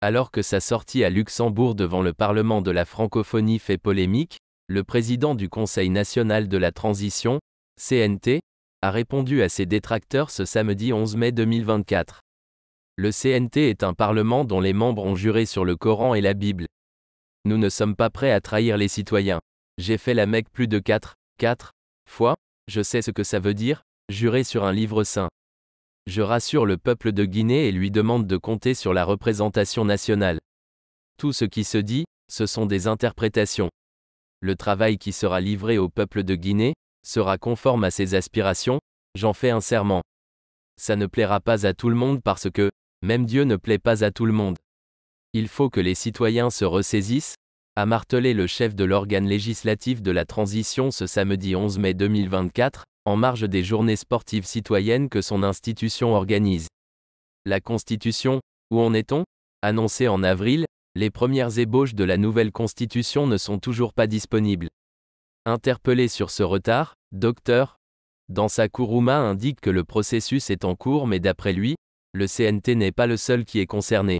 Alors que sa sortie à Luxembourg devant le Parlement de la francophonie fait polémique, le président du Conseil national de la transition, CNT, a répondu à ses détracteurs ce samedi 11 mai 2024. Le CNT est un parlement dont les membres ont juré sur le Coran et la Bible. Nous ne sommes pas prêts à trahir les citoyens. J'ai fait la Mecque plus de 4, 4 fois, je sais ce que ça veut dire, jurer sur un livre saint. Je rassure le peuple de Guinée et lui demande de compter sur la représentation nationale. Tout ce qui se dit, ce sont des interprétations. Le travail qui sera livré au peuple de Guinée sera conforme à ses aspirations, j'en fais un serment. Ça ne plaira pas à tout le monde parce que, même Dieu ne plaît pas à tout le monde. Il faut que les citoyens se ressaisissent, a martelé le chef de l'organe législatif de la transition ce samedi 11 mai 2024, en marge des journées sportives citoyennes que son institution organise. La Constitution, où en est-on Annoncée en avril, les premières ébauches de la nouvelle Constitution ne sont toujours pas disponibles. Interpellé sur ce retard, Dr. Dans sa indique que le processus est en cours mais d'après lui, le CNT n'est pas le seul qui est concerné.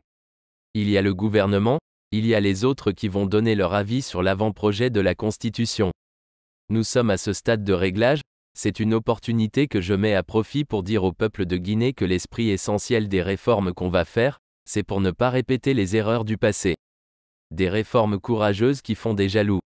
Il y a le gouvernement, il y a les autres qui vont donner leur avis sur l'avant-projet de la Constitution. Nous sommes à ce stade de réglage, c'est une opportunité que je mets à profit pour dire au peuple de Guinée que l'esprit essentiel des réformes qu'on va faire, c'est pour ne pas répéter les erreurs du passé. Des réformes courageuses qui font des jaloux.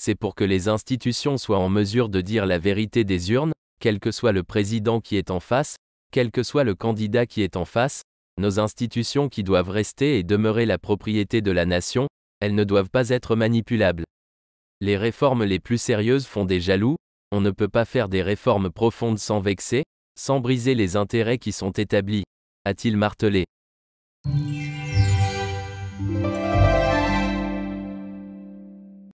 C'est pour que les institutions soient en mesure de dire la vérité des urnes, quel que soit le président qui est en face, quel que soit le candidat qui est en face, nos institutions qui doivent rester et demeurer la propriété de la nation, elles ne doivent pas être manipulables. Les réformes les plus sérieuses font des jaloux, on ne peut pas faire des réformes profondes sans vexer, sans briser les intérêts qui sont établis, a-t-il martelé.